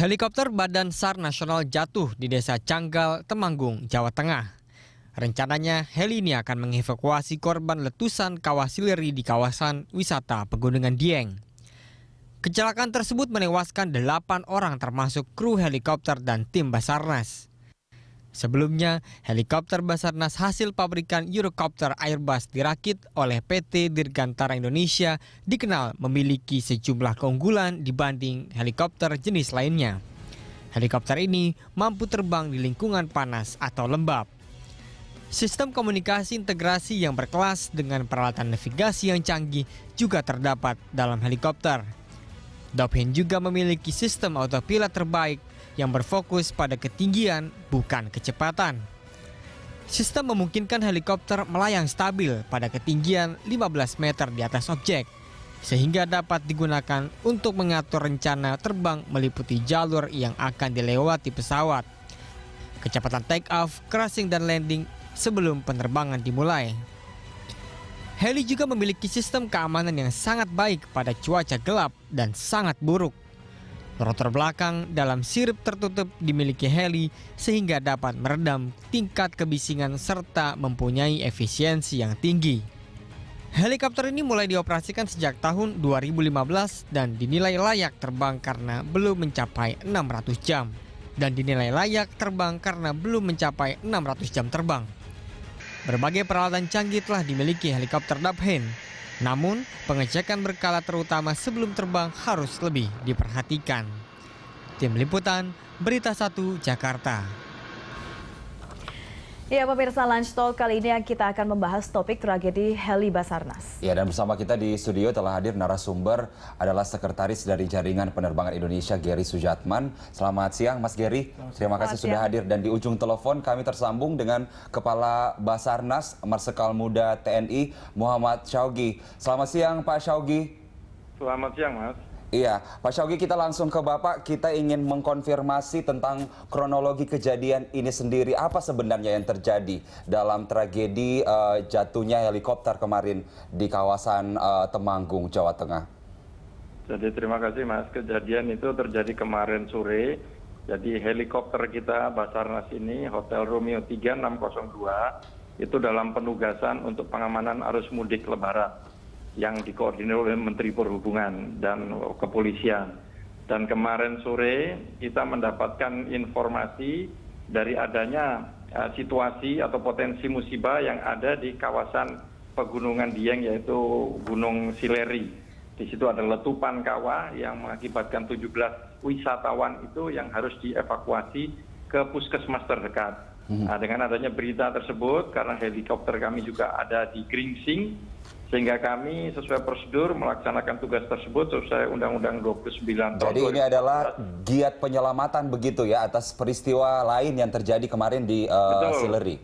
Helikopter Badan SAR Nasional jatuh di desa Canggal, Temanggung, Jawa Tengah. Rencananya, heli ini akan mengevakuasi korban letusan kawah sileri di kawasan wisata Pegunungan Dieng. Kecelakaan tersebut menewaskan delapan orang termasuk kru helikopter dan tim Basarnas. Sebelumnya, helikopter Basarnas hasil pabrikan Eurocopter Airbus dirakit oleh PT Dirgantara Indonesia dikenal memiliki sejumlah keunggulan dibanding helikopter jenis lainnya. Helikopter ini mampu terbang di lingkungan panas atau lembab. Sistem komunikasi integrasi yang berkelas dengan peralatan navigasi yang canggih juga terdapat dalam helikopter. Dophin juga memiliki sistem autopilot terbaik yang berfokus pada ketinggian bukan kecepatan. Sistem memungkinkan helikopter melayang stabil pada ketinggian 15 meter di atas objek, sehingga dapat digunakan untuk mengatur rencana terbang meliputi jalur yang akan dilewati pesawat, kecepatan take off, crashing, dan landing sebelum penerbangan dimulai. Heli juga memiliki sistem keamanan yang sangat baik pada cuaca gelap dan sangat buruk. Rotor belakang dalam sirip tertutup dimiliki heli sehingga dapat meredam tingkat kebisingan serta mempunyai efisiensi yang tinggi. Helikopter ini mulai dioperasikan sejak tahun 2015 dan dinilai layak terbang karena belum mencapai 600 jam dan dinilai layak terbang karena belum mencapai 600 jam terbang. Berbagai peralatan canggih telah dimiliki helikopter Dabhen, namun, pengecekan berkala terutama sebelum terbang harus lebih diperhatikan. Tim Liputan, Berita 1, Jakarta. Ya pemirsa Lunch Talk kali ini yang kita akan membahas topik tragedi Heli Basarnas. Ya dan bersama kita di studio telah hadir narasumber adalah sekretaris dari Jaringan Penerbangan Indonesia Gary Sujatman. Selamat siang Mas Gary. Terima kasih Selamat sudah hadir dan di ujung telepon kami tersambung dengan Kepala Basarnas Marsekal Muda TNI Muhammad Syaugi. Selamat siang Pak Syaugi. Selamat siang Mas. Iya, Pak Syawgi kita langsung ke Bapak. Kita ingin mengkonfirmasi tentang kronologi kejadian ini sendiri. Apa sebenarnya yang terjadi dalam tragedi uh, jatuhnya helikopter kemarin di kawasan uh, Temanggung, Jawa Tengah? Jadi terima kasih Mas. Kejadian itu terjadi kemarin sore. Jadi helikopter kita Basarnas ini, Hotel Romeo 3602, itu dalam penugasan untuk pengamanan arus mudik lebaran yang dikoordinir oleh Menteri Perhubungan dan Kepolisian. Dan kemarin sore kita mendapatkan informasi dari adanya eh, situasi atau potensi musibah yang ada di kawasan pegunungan Dieng yaitu Gunung Sileri. Di situ ada letupan kawah yang mengakibatkan 17 wisatawan itu yang harus dievakuasi ke puskesmas terdekat. Hmm. Nah, dengan adanya berita tersebut, karena helikopter kami juga ada di Gringsing, sehingga kami sesuai prosedur melaksanakan tugas tersebut sesuai Undang-Undang 29 tahun Jadi ini adalah giat penyelamatan begitu ya atas peristiwa lain yang terjadi kemarin di uh, Sileri.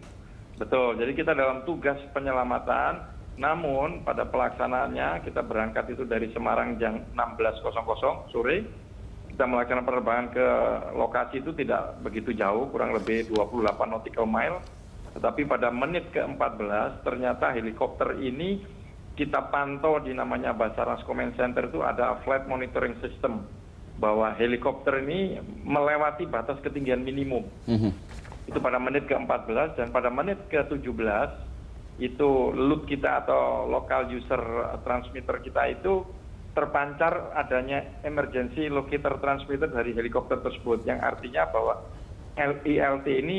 Betul. Jadi kita dalam tugas penyelamatan namun pada pelaksanaannya kita berangkat itu dari Semarang jam 16.00 sore. Kita melaksanakan penerbangan ke lokasi itu tidak begitu jauh, kurang lebih 28 nautical mile. Tetapi pada menit ke-14 ternyata helikopter ini kita pantau di namanya basarnas command center itu ada flight monitoring system bahwa helikopter ini melewati batas ketinggian minimum. Mhm. Itu pada menit ke-14 dan pada menit ke-17 itu loop kita atau local user transmitter kita itu terpancar adanya emergency locator transmitter dari helikopter tersebut yang artinya bahwa LILT e ini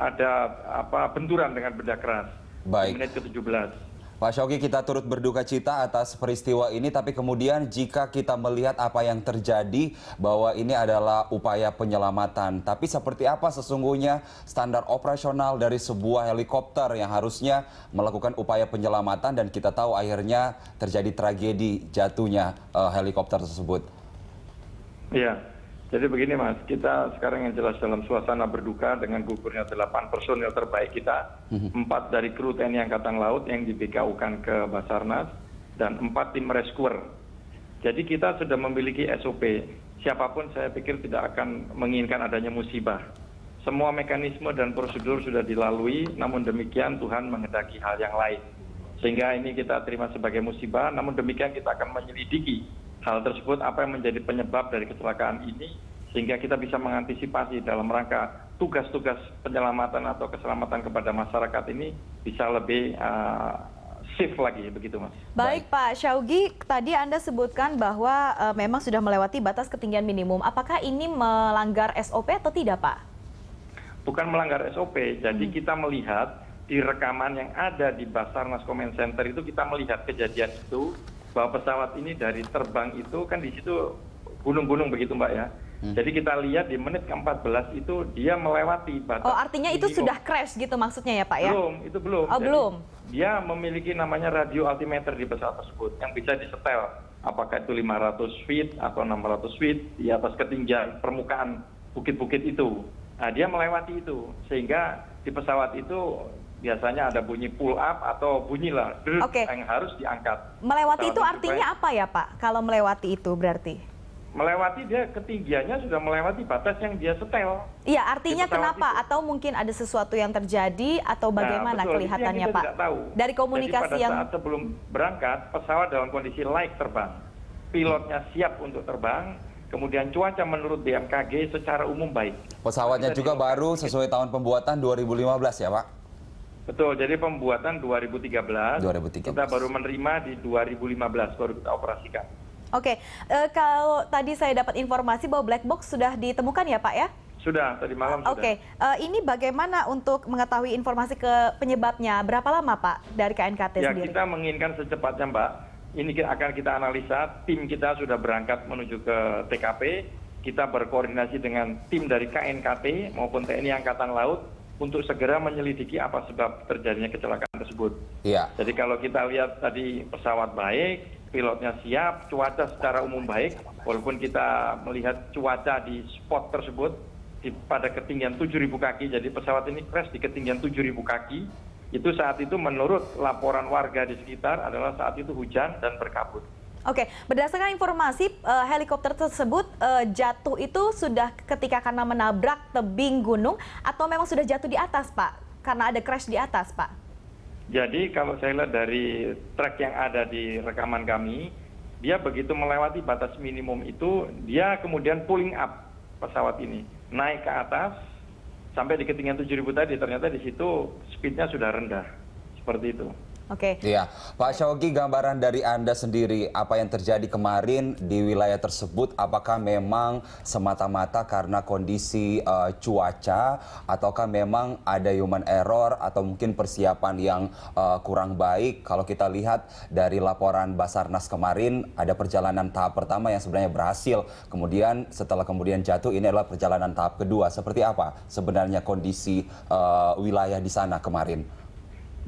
ada apa benturan dengan benda keras Baik. di menit ke-17. Pak Syawki, kita turut berduka cita atas peristiwa ini, tapi kemudian jika kita melihat apa yang terjadi, bahwa ini adalah upaya penyelamatan. Tapi seperti apa sesungguhnya standar operasional dari sebuah helikopter yang harusnya melakukan upaya penyelamatan dan kita tahu akhirnya terjadi tragedi jatuhnya uh, helikopter tersebut? Iya, jadi begini Mas, kita sekarang yang jelas dalam suasana berduka dengan gugurnya 8 personil terbaik kita, mhm. empat dari kru TNI Angkatan Laut yang dibekaukan kan ke Basarnas, dan empat tim rescuer. Jadi kita sudah memiliki SOP, siapapun saya pikir tidak akan menginginkan adanya musibah. Semua mekanisme dan prosedur sudah dilalui, namun demikian Tuhan menghendaki hal yang lain. Sehingga ini kita terima sebagai musibah, namun demikian kita akan menyelidiki hal tersebut apa yang menjadi penyebab dari kecelakaan ini sehingga kita bisa mengantisipasi dalam rangka tugas tugas penyelamatan atau keselamatan kepada masyarakat ini bisa lebih eh, safe lagi begitu mas. Baik, Pak Syaugi, tadi Anda sebutkan bahwa eh, memang sudah melewati batas ketinggian minimum. Apakah ini melanggar SOP atau tidak Pak? Bukan melanggar SOP, jadi hmm. kita melihat di rekaman yang ada di Basarnas Comment Center itu kita melihat kejadian itu bahwa pesawat ini dari terbang itu kan di situ gunung-gunung begitu mbak ya. Hmm. Jadi kita lihat di menit ke-14 itu dia melewati batas. Oh, artinya itu sudah crash gitu maksudnya ya, Pak ya? Belum, itu belum. Oh, belum. Dia memiliki namanya radio altimeter di pesawat tersebut yang bisa disetel apakah itu 500 feet atau 600 feet di atas ketinggian permukaan bukit-bukit itu. Nah, dia melewati itu sehingga di pesawat itu biasanya ada bunyi pull up atau bunyi lah okay. yang harus diangkat. Melewati itu artinya apa ya Pak? Kalau melewati itu berarti? Melewati dia ketinggiannya sudah melewati batas yang dia setel. Iya, artinya kenapa? Itu. Atau mungkin ada sesuatu yang terjadi atau nah, bagaimana nah, betul. kelihatannya Pak? tahu. Dari komunikasi Jadi pada yang saat sebelum berangkat pesawat dalam kondisi laik terbang. Pilotnya siap untuk terbang, Kemudian cuaca menurut BMKG secara umum baik. Pesawatnya juga baru sesuai tahun pembuatan 2015 ya Pak? Betul, jadi pembuatan 2013, 2013. kita baru menerima di 2015, baru kita operasikan. Oke, eh, kalau tadi saya dapat informasi bahwa black box sudah ditemukan ya Pak ya? Sudah, tadi malam sudah. Oke, uh, ini bagaimana untuk mengetahui informasi ke penyebabnya? Berapa lama Pak dari KNKT ya, sendiri? Ya, kita menginginkan secepatnya Mbak. Ini akan kita analisa, tim kita sudah berangkat menuju ke TKP. Kita berkoordinasi dengan tim dari KNKT maupun TNI Angkatan Laut untuk segera menyelidiki apa sebab terjadinya kecelakaan tersebut. Ya. Jadi kalau kita lihat tadi pesawat baik, pilotnya siap, cuaca secara umum baik, walaupun kita melihat cuaca di spot tersebut di, pada ketinggian 7.000 kaki, jadi pesawat ini crash di ketinggian 7.000 kaki, itu saat itu menurut laporan warga di sekitar adalah saat itu hujan dan berkabut. Oke, okay. berdasarkan informasi uh, helikopter tersebut uh, jatuh itu sudah ketika karena menabrak tebing gunung atau memang sudah jatuh di atas, Pak? Karena ada crash di atas, Pak. Jadi kalau saya lihat dari track yang ada di rekaman kami, dia begitu melewati batas minimum itu, dia kemudian pulling up pesawat ini, naik ke atas sampai di ketinggian 7000 tadi, ternyata di situ speednya sudah rendah. Seperti itu. Oke. Okay. Iya, Pak Syawgi, gambaran dari Anda sendiri, apa yang terjadi kemarin di wilayah tersebut, apakah memang semata-mata karena kondisi uh, cuaca, ataukah memang ada human error, atau mungkin persiapan yang uh, kurang baik? Kalau kita lihat dari laporan Basarnas kemarin, ada perjalanan tahap pertama yang sebenarnya berhasil, kemudian setelah kemudian jatuh, ini adalah perjalanan tahap kedua. Seperti apa sebenarnya kondisi uh, wilayah di sana kemarin?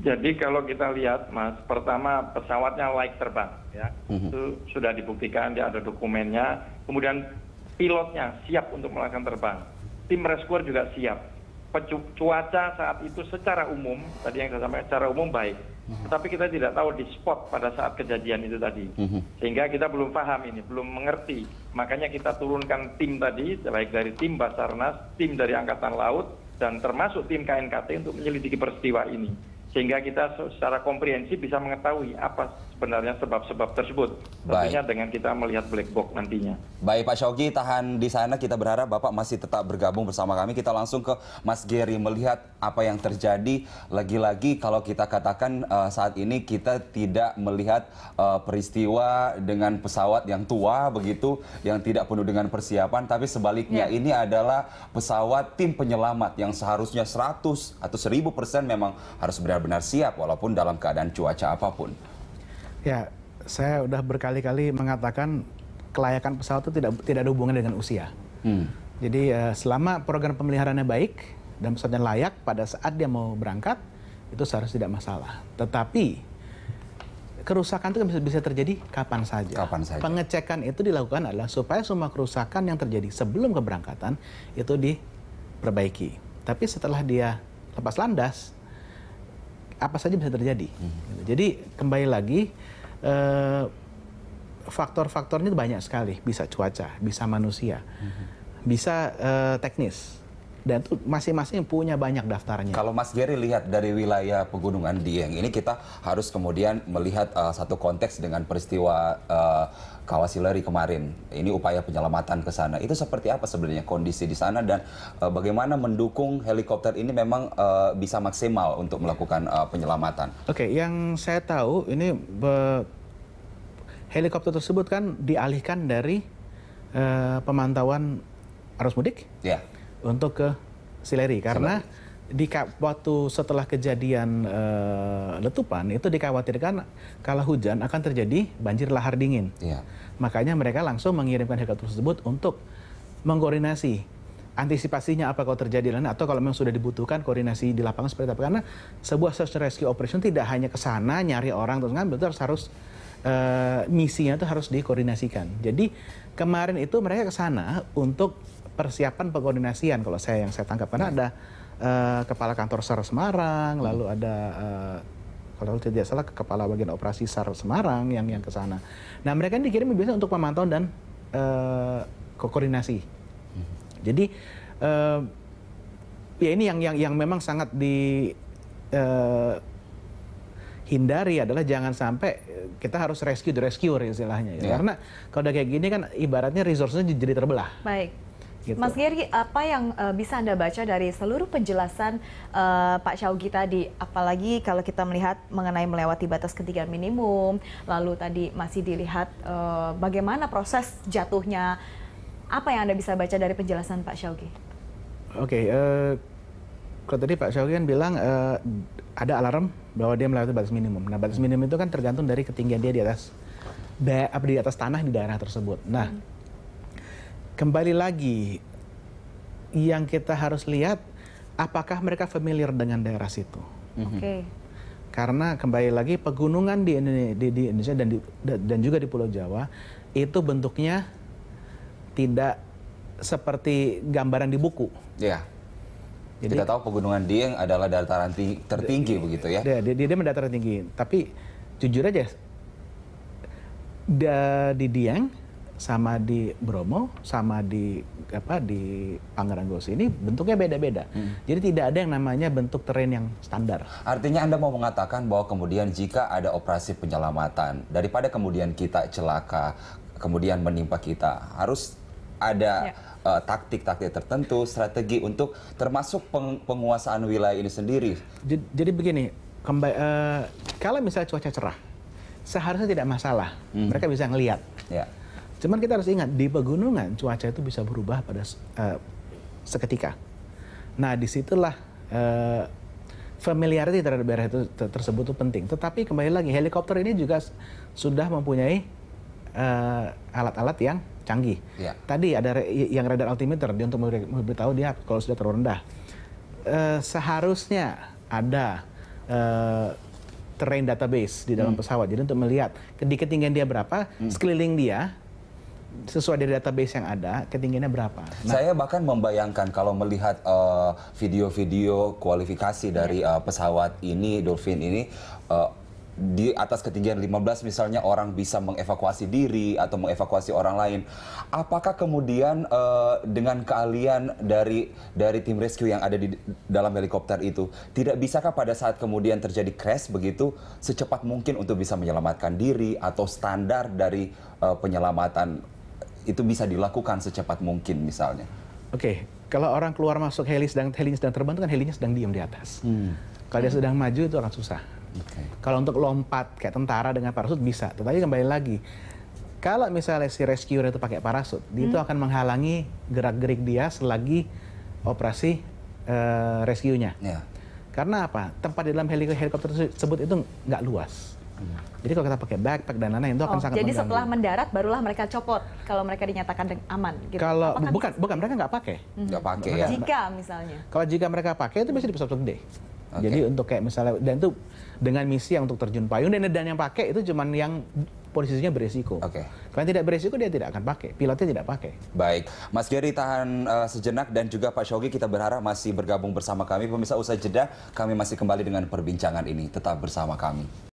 jadi kalau kita lihat mas pertama pesawatnya laik terbang ya mhm. itu sudah dibuktikan dia ada dokumennya kemudian pilotnya siap untuk melakukan terbang tim rescuer juga siap cuaca saat itu secara umum tadi yang saya sampaikan secara umum baik mhm. tetapi kita tidak tahu di spot pada saat kejadian itu tadi mhm. sehingga kita belum paham ini belum mengerti makanya kita turunkan tim tadi baik dari tim Basarnas tim dari Angkatan Laut dan termasuk tim KNKT untuk menyelidiki peristiwa ini sehingga kita secara komprehensif bisa mengetahui apa sebenarnya sebab-sebab tersebut. Baik. Tentunya dengan kita melihat black box nantinya. Baik Pak Syauki, tahan di sana. Kita berharap Bapak masih tetap bergabung bersama kami. Kita langsung ke Mas Gery melihat apa yang terjadi. Lagi-lagi kalau kita katakan uh, saat ini kita tidak melihat uh, peristiwa dengan pesawat yang tua begitu, yang tidak penuh dengan persiapan. Tapi sebaliknya ya. ini adalah pesawat tim penyelamat yang seharusnya 100 atau 1000 persen memang harus benar-benar benar-benar siap walaupun dalam keadaan cuaca apapun? Ya, saya sudah berkali-kali mengatakan kelayakan pesawat itu tidak tidak ada hubungan dengan usia. Hmm. Jadi eh, selama program pemeliharaannya baik dan pesawatnya layak pada saat dia mau berangkat itu seharusnya tidak masalah. Tetapi kerusakan itu bisa, bisa terjadi kapan saja. Kapan saja. Pengecekan itu dilakukan adalah supaya semua kerusakan yang terjadi sebelum keberangkatan itu diperbaiki. Tapi setelah dia lepas landas, apa saja bisa terjadi. Hmm. Jadi kembali lagi eh, faktor-faktornya banyak sekali. Bisa cuaca, bisa manusia, hmm. bisa eh, teknis. Dan itu masing-masing punya banyak daftarnya. Kalau Mas Jerry lihat dari wilayah pegunungan Dieng ini kita harus kemudian melihat uh, satu konteks dengan peristiwa uh, Kawasileri kemarin. Ini upaya penyelamatan ke sana. Itu seperti apa sebenarnya kondisi di sana dan uh, bagaimana mendukung helikopter ini memang uh, bisa maksimal untuk melakukan uh, penyelamatan? Oke, okay, yang saya tahu ini be... helikopter tersebut kan dialihkan dari uh, pemantauan arus mudik yeah. untuk ke Sileri karena Sileri di waktu setelah kejadian uh, letupan itu dikhawatirkan kalau hujan akan terjadi banjir lahar dingin. Ya. Makanya mereka langsung mengirimkan helikopter tersebut untuk mengkoordinasi antisipasinya apa kalau terjadi lain atau kalau memang sudah dibutuhkan koordinasi di lapangan seperti apa karena sebuah search and rescue operation tidak hanya ke sana nyari orang terus ngambil itu harus harus eh, misinya itu harus dikoordinasikan. Jadi kemarin itu mereka ke sana untuk persiapan pengkoordinasian kalau saya yang saya tangkap karena ya. ada Eh, kepala kantor SAR Semarang, hmm. lalu ada uh, kalau tidak salah kepala bagian operasi SAR Semarang yang yang ke sana. Nah, mereka ini dikirim biasanya untuk pemantauan dan uh, koordinasi. Hmm. Jadi uh, ya ini yang yang yang memang sangat di uh, hindari adalah jangan sampai kita harus rescue the rescuer istilahnya ya. Ya. Karena kalau udah kayak gini kan ibaratnya resource-nya jadi terbelah. Baik. Gitu. Mas Giri, apa yang uh, bisa Anda baca dari seluruh penjelasan uh, Pak Syawgi tadi? Apalagi kalau kita melihat mengenai melewati batas ketiga minimum, lalu tadi masih dilihat uh, bagaimana proses jatuhnya. Apa yang Anda bisa baca dari penjelasan Pak Syawgi? Oke, okay, uh, kalau tadi Pak Syawgi kan bilang uh, ada alarm bahwa dia melewati batas minimum. Nah, batas minimum itu kan tergantung dari ketinggian dia di atas, apa di atas tanah di daerah tersebut. Nah, hmm kembali lagi yang kita harus lihat apakah mereka familiar dengan daerah situ. Mhm. Oke. Okay. Karena kembali lagi pegunungan di Indonesia, di, di Indonesia dan di, dan juga di Pulau Jawa itu bentuknya tidak seperti gambaran di buku. Iya. Jadi, kita tahu pegunungan Dieng adalah dataran tertinggi di, begitu ya. Dia, dia, dia tinggi. Tapi jujur aja di Dieng sama di Bromo, sama di apa di Pangeran Gos ini bentuknya beda-beda. Hmm. Jadi tidak ada yang namanya bentuk teren yang standar. Artinya Anda mau mengatakan bahwa kemudian jika ada operasi penyelamatan daripada kemudian kita celaka, kemudian menimpa kita, harus ada ya. Eh, taktik-taktik ya. uh, taktik -taktik tertentu, strategi untuk termasuk peng penguasaan wilayah ini sendiri. Jadi, jadi begini, uh, kalau misalnya cuaca cerah, seharusnya tidak masalah. Hmm. Mereka bisa ngelihat. Ya. Cuman kita harus ingat di pegunungan cuaca itu bisa berubah pada uh, seketika. Nah disitulah uh, familiarity terhadap daerah itu tersebut itu penting. Tetapi kembali lagi helikopter ini juga sudah mempunyai eh, alat-alat uh, yang canggih. Yeah. Tadi ada yang radar altimeter dia untuk memberitahu dia kalau sudah terlalu rendah. Uh, seharusnya ada uh, terrain database di dalam hmm. pesawat. Jadi untuk melihat di ketinggian dia berapa, hmm. sekeliling dia sesuai dari database yang ada, ketinggiannya berapa? Nah, saya bahkan membayangkan kalau melihat eh, video-video uh, kualifikasi dari uh, pesawat ini, Dolphin ini, uh, di atas ketinggian 15 misalnya orang bisa mengevakuasi diri atau mengevakuasi orang lain. Apakah kemudian uh, dengan keahlian dari dari tim rescue yang ada di dalam helikopter itu tidak bisakah pada saat kemudian terjadi crash begitu secepat mungkin untuk bisa menyelamatkan diri atau standar dari uh, penyelamatan itu bisa dilakukan secepat mungkin misalnya? Oke, okay. kalau orang keluar masuk heli sedang helinya sedang terbang itu kan helinya sedang diam di atas. Hmm. Kalau dia sedang maju itu akan susah. Okay. Kalau untuk lompat kayak tentara dengan parasut bisa, tetapi kembali lagi kalau misalnya si rescuer itu pakai parasut, hmm. dia itu hmm. akan menghalangi gerak-gerik dia selagi operasi uh, rescue-nya. Yeah. Karena apa? Tempat di dalam helikopter tersebut itu nggak luas. Jadi kalau kita pakai backpack dan lain-lain itu akan oh, sangat Jadi mengganggu. setelah mendarat barulah mereka copot kalau mereka dinyatakan aman. Gitu. Kalau Apakah bukan bukan mereka nggak pakai. Hmm. Nggak pakai ya. Jika misalnya. Kalau jika mereka pakai itu bisa di pesawat gede. Okay. Jadi untuk kayak misalnya dan itu dengan misi yang untuk terjun payung dan dan yang pakai itu cuma yang posisinya beresiko. Oke. Okay. Kalau tidak beresiko dia tidak akan pakai, pilotnya tidak pakai. Baik, Mas Gary tahan uh, sejenak dan juga Pak Shogi kita berharap masih bergabung bersama kami. Pemirsa usai jeda kami masih kembali dengan perbincangan ini. Tetap bersama kami.